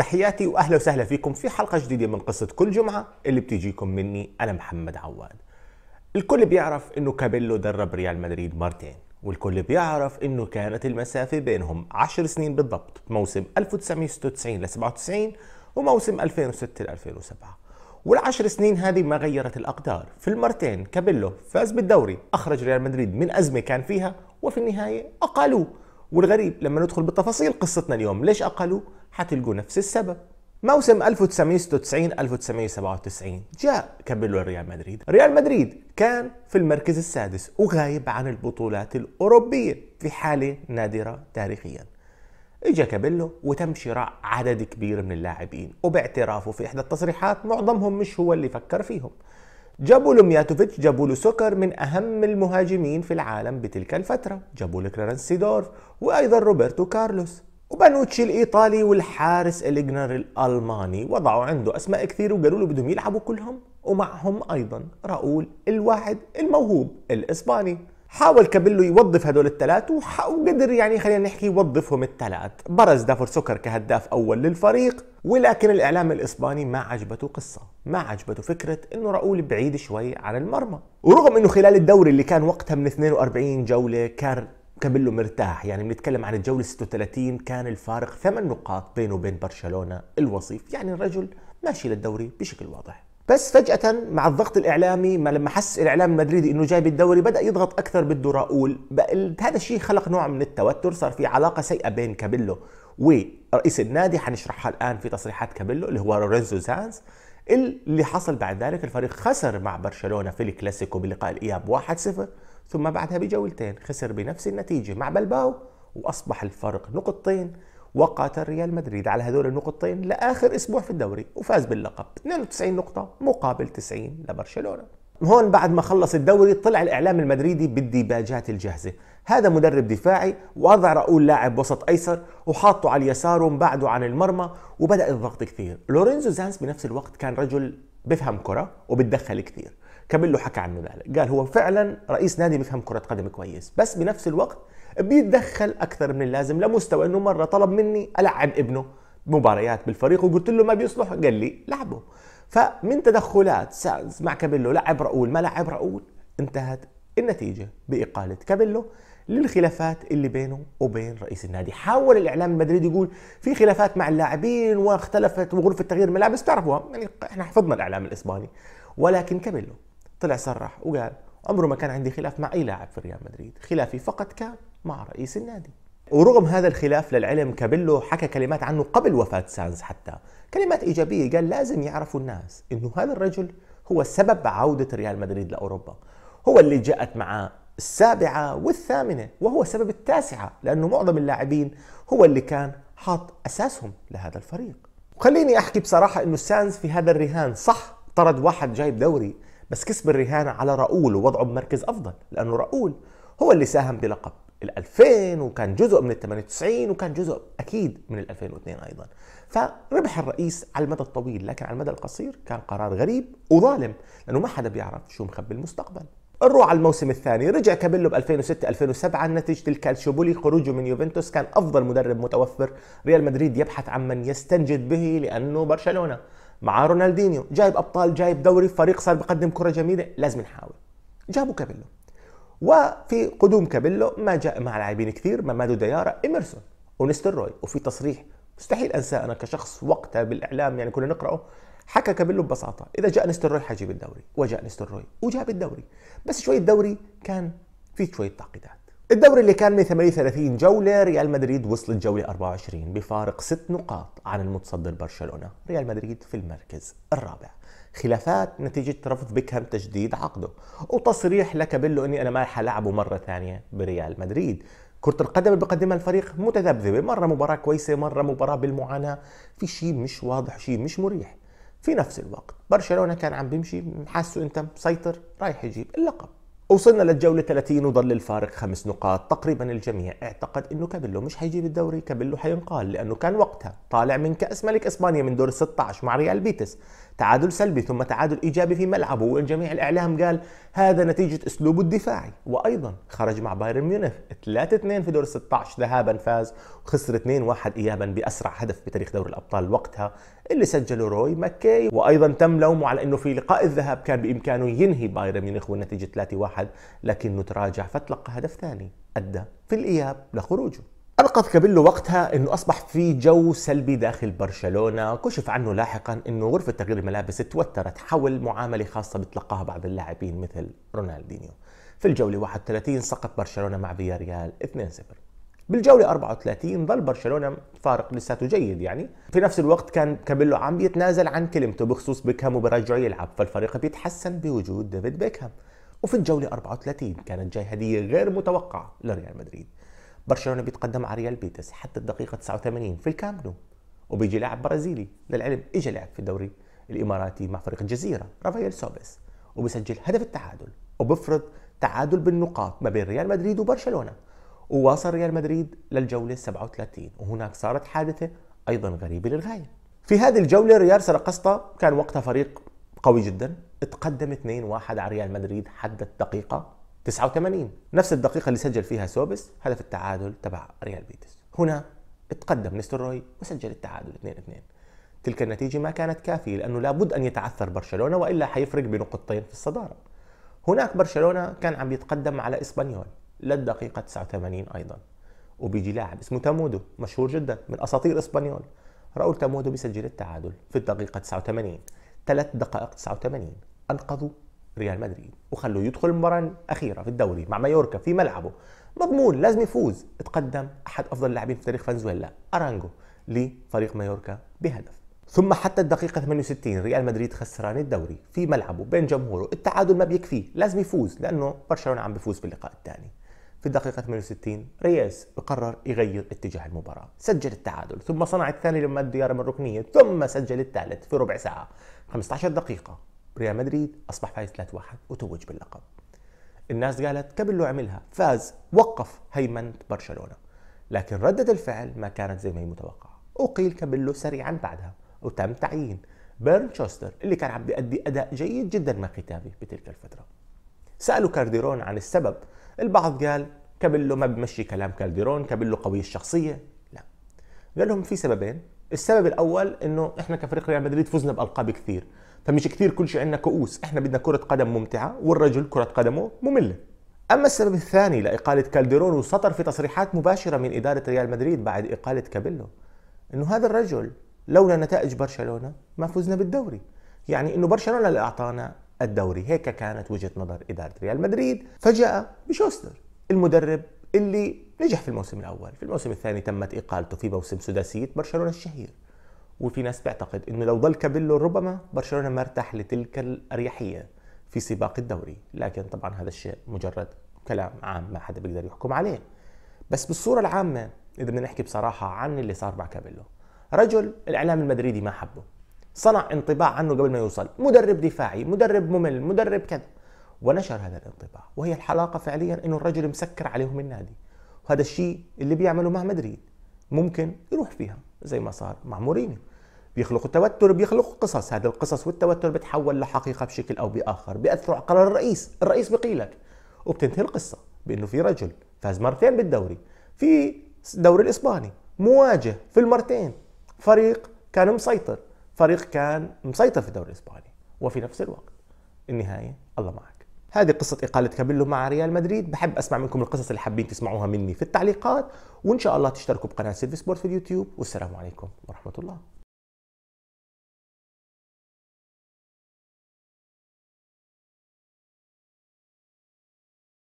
تحياتي واهلا وسهلا فيكم في حلقه جديده من قصه كل جمعه اللي بتجيكم مني انا محمد عواد. الكل بيعرف انه كابيلو درب ريال مدريد مرتين، والكل بيعرف انه كانت المسافه بينهم 10 سنين بالضبط موسم 1996 ل 97 وموسم 2006 ل 2007. والعشر سنين هذه ما غيرت الأقدار في المرتين كابيلو فاز بالدوري أخرج ريال مدريد من أزمة كان فيها وفي النهاية أقالوه والغريب لما ندخل بالتفاصيل قصتنا اليوم ليش أقلوا حتلقوا نفس السبب موسم 1996 1997 جاء كابيلو ريال مدريد، ريال مدريد كان في المركز السادس وغايب عن البطولات الاوروبيه في حاله نادره تاريخيا. اجا كابيلو وتم شراء عدد كبير من اللاعبين وباعترافه في احدى التصريحات معظمهم مش هو اللي فكر فيهم جابوا له مياتوفيتش جابوا له سكر من أهم المهاجمين في العالم بتلك الفترة جابوا له كلارنس سيدورف وأيضا روبرتو كارلوس وبانوتشي الإيطالي والحارس الجنر الألماني وضعوا عنده أسماء كثير وقالوا له بدهم يلعبوا كلهم ومعهم أيضا راؤول الواحد الموهوب الإسباني حاول كابيلو يوظف هدول الثلاثة وقدر يعني خلينا نحكي يوظفهم الثلاث برز دافور سكر كهداف أول للفريق ولكن الإعلام الإسباني ما عجبته قصة ما عجبته فكرة أنه راؤول بعيد شوي عن المرمى ورغم أنه خلال الدوري اللي كان وقتها من 42 جولة كان كابيلو مرتاح يعني بنتكلم عن الجولة 36 كان الفارق ثمان نقاط بينه وبين برشلونة الوصيف يعني الرجل ماشي للدوري بشكل واضح بس فجأة مع الضغط الإعلامي ما لما حس الإعلام المدريدي إنه جايب الدوري بدأ يضغط أكثر بده راؤول هذا الشيء خلق نوع من التوتر صار في علاقة سيئة بين كابيلو ورئيس النادي حنشرحها الآن في تصريحات كابيلو اللي هو لورينزو زانز اللي حصل بعد ذلك الفريق خسر مع برشلونة في الكلاسيكو بلقاء الإياب 1-0 ثم بعدها بجولتين خسر بنفس النتيجة مع بلباو وأصبح الفرق نقطتين وقاتل ريال مدريد على هذول النقطتين لاخر اسبوع في الدوري وفاز باللقب 92 نقطه مقابل 90 لبرشلونه هون بعد ما خلص الدوري طلع الاعلام المدريدي بالديباجات الجاهزه هذا مدرب دفاعي وضع راؤول لاعب وسط ايسر وحاطه على اليسار ومبعده عن المرمى وبدا الضغط كثير لورينزو زانس بنفس الوقت كان رجل بفهم كره وبتدخل كثير كابيلو حكى عنه ذلك قال هو فعلا رئيس نادي بفهم كره قدم كويس بس بنفس الوقت بيتدخل اكثر من اللازم لمستوى انه مره طلب مني العب ابنه مباريات بالفريق وقلت له ما بيصلح قال لي لعبه فمن تدخلات سانز مع كابيلو لعب راؤول ما لعب راؤول انتهت النتيجه باقاله كابيلو للخلافات اللي بينه وبين رئيس النادي حاول الاعلام المدريدي يقول في خلافات مع اللاعبين واختلفت وغرفه تغيير الملابس تعرفوها يعني احنا حفظنا الاعلام الاسباني ولكن كابيلو طلع صرح وقال عمره ما كان عندي خلاف مع اي لاعب في ريال مدريد خلافي فقط كان مع رئيس النادي ورغم هذا الخلاف للعلم كابيلو حكى كلمات عنه قبل وفاة سانز حتى كلمات إيجابية قال لازم يعرفوا الناس إنه هذا الرجل هو سبب عودة ريال مدريد لأوروبا هو اللي جاءت معاه السابعة والثامنة وهو سبب التاسعة لأنه معظم اللاعبين هو اللي كان حاط أساسهم لهذا الفريق وخليني أحكي بصراحة إنه سانز في هذا الرهان صح طرد واحد جايب دوري بس كسب الرهان على راؤول ووضعه بمركز أفضل لأنه راؤول هو اللي ساهم بلقب ال 2000 وكان جزء من ال 98 وكان جزء اكيد من ال 2002 ايضا. فربح الرئيس على المدى الطويل لكن على المدى القصير كان قرار غريب وظالم لانه ما حدا بيعرف شو مخبي المستقبل. نروح على الموسم الثاني رجع كابيلو ب 2006 2007 نتيجه الكالشوبولي خروجه من يوفنتوس كان افضل مدرب متوفر ريال مدريد يبحث عن من يستنجد به لانه برشلونه مع رونالدينيو جايب ابطال جايب دوري فريق صار بقدم كره جميله لازم نحاول جابوا كابيلو وفي قدوم كابيلو ما جاء مع لاعبين كثير ممادو ديارة إميرسون ونستروي وفي تصريح مستحيل انساه انا كشخص وقتها بالاعلام يعني كنا نقراه حكى كابيلو ببساطه اذا جاء نستروي حجيب الدوري وجاء نستروي وجاب الدوري بس شويه دوري كان في شويه تعقيدات الدوري اللي كان 38 جولة ريال مدريد وصل الجولة 24 بفارق 6 نقاط عن المتصدر برشلونة ريال مدريد في المركز الرابع خلافات نتيجة رفض بيكهام تجديد عقده وتصريح لكابيلو اني انا ما حلعبه مرة ثانية بريال مدريد كرة القدم اللي بقدمها الفريق متذبذبة مرة مباراة كويسة مرة مباراة بالمعاناة في شيء مش واضح شيء مش مريح في نفس الوقت برشلونة كان عم بيمشي حاسه انت مسيطر رايح يجيب اللقب وصلنا للجولة 30 وظل الفارق خمس نقاط تقريبا الجميع اعتقد انه كابيلو مش حيجيب الدوري كابيلو حينقال لانه كان وقتها طالع من كأس ملك اسبانيا من دور 16 مع ريال بيتس تعادل سلبي ثم تعادل ايجابي في ملعبه والجميع الاعلام قال هذا نتيجه اسلوبه الدفاعي وايضا خرج مع بايرن ميونخ 3 2 في دور 16 ذهابا فاز وخسر 2 1 ايابا باسرع هدف بتاريخ دوري الابطال وقتها اللي سجله روي ماكي وايضا تم لومه على انه في لقاء الذهاب كان بامكانه ينهي بايرن ميونخ والنتيجه 3 1 لكنه تراجع فتلقى هدف ثاني ادى في الاياب لخروجه ألقت كابيلو وقتها أنه أصبح في جو سلبي داخل برشلونة كشف عنه لاحقا أنه غرفة تغيير الملابس توترت حول معاملة خاصة بتلقاها بعض اللاعبين مثل رونالدينيو في الجولة 31 سقط برشلونة مع فياريال 2-0 بالجولة 34 ظل برشلونة فارق لساته جيد يعني في نفس الوقت كان كابيلو عم يتنازل عن كلمته بخصوص بيكهام وبرجعه يلعب فالفريق بيتحسن بوجود ديفيد بيكهام وفي الجولة 34 كانت جاي هدية غير متوقعة لريال مدريد برشلونه بيتقدم على ريال بيتس حتى الدقيقه 89 في الكامب نو وبيجي لاعب برازيلي للعلم اجى لعب في الدوري الاماراتي مع فريق الجزيره رافائيل سوبيس وبيسجل هدف التعادل وبفرض تعادل بالنقاط ما بين ريال مدريد وبرشلونه وواصل ريال مدريد للجوله 37 وهناك صارت حادثه ايضا غريبه للغايه في هذه الجوله ريال سرقسطة كان وقتها فريق قوي جدا تقدم 2-1 على ريال مدريد حد الدقيقه 89 نفس الدقيقة اللي سجل فيها سوبس هدف التعادل تبع ريال بيتس هنا تقدم نستروي وسجل التعادل 2-2 تلك النتيجة ما كانت كافية لأنه لابد أن يتعثر برشلونة وإلا حيفرق بنقطتين في الصدارة هناك برشلونة كان عم يتقدم على إسبانيول للدقيقة 89 أيضا وبيجي لاعب اسمه تامودو مشهور جدا من أساطير إسبانيول راؤول تامودو بيسجل التعادل في الدقيقة 89 ثلاث دقائق 89 أنقذوا ريال مدريد وخلوه يدخل المباراه الاخيره في الدوري مع مايوركا في ملعبه مضمون لازم يفوز تقدم احد افضل اللاعبين في تاريخ فنزويلا ارانجو لفريق مايوركا بهدف ثم حتى الدقيقة 68 ريال مدريد خسران الدوري في ملعبه بين جمهوره التعادل ما بيكفيه لازم يفوز لأنه برشلونة عم بيفوز في اللقاء الثاني في الدقيقة 68 رياس قرر يغير اتجاه المباراة سجل التعادل ثم صنع الثاني لما الديار من ركنية ثم سجل الثالث في ربع ساعة 15 دقيقة ريال مدريد اصبح فايز 3-1 وتوج باللقب الناس قالت كابيلو عملها فاز وقف هيمنه برشلونه لكن ردة الفعل ما كانت زي ما هي متوقعة أقيل كابيلو سريعا بعدها وتم تعيين بيرن شوستر اللي كان عم بيأدي أداء جيد جدا مع ختافي بتلك الفترة سألوا كارديرون عن السبب البعض قال كابيلو ما بمشي كلام كارديرون كابيلو قوي الشخصية لا قال لهم في سببين السبب الأول أنه إحنا كفريق ريال مدريد فزنا بألقاب كثير فمش كثير كل شيء عندنا كؤوس احنا بدنا كرة قدم ممتعة والرجل كرة قدمه مملة أما السبب الثاني لإقالة كالديرون وسطر في تصريحات مباشرة من إدارة ريال مدريد بعد إقالة كابيلو أنه هذا الرجل لولا نتائج برشلونة ما فزنا بالدوري يعني أنه برشلونة اللي أعطانا الدوري هيك كانت وجهة نظر إدارة ريال مدريد فجاء بشوستر المدرب اللي نجح في الموسم الأول في الموسم الثاني تمت إقالته في موسم سداسية برشلونة الشهير وفي ناس بتعتقد انه لو ضل كابيلو ربما برشلونه ما ارتاح لتلك الاريحيه في سباق الدوري لكن طبعا هذا الشيء مجرد كلام عام ما حدا بيقدر يحكم عليه بس بالصوره العامه اذا بدنا نحكي بصراحه عن اللي صار مع كابيلو رجل الاعلام المدريدي ما حبه صنع انطباع عنه قبل ما يوصل مدرب دفاعي مدرب ممل مدرب كذا ونشر هذا الانطباع وهي الحلاقه فعليا انه الرجل مسكر عليهم النادي وهذا الشيء اللي بيعمله مع مدريد ممكن يروح فيها زي ما صار مع مورينيو بيخلقوا توتر بيخلقوا قصص هذه القصص والتوتر بتحول لحقيقه بشكل او باخر بياثروا على قرار الرئيس الرئيس بقيلك وبتنتهي القصه بانه في رجل فاز مرتين بالدوري في الدوري الاسباني مواجه في المرتين فريق كان مسيطر فريق كان مسيطر في الدوري الاسباني وفي نفس الوقت النهايه الله معك هذه قصة إقالة كابيلو مع ريال مدريد بحب أسمع منكم القصص اللي حابين تسمعوها مني في التعليقات وإن شاء الله تشتركوا بقناة سيلفي سبورت في اليوتيوب والسلام عليكم ورحمة الله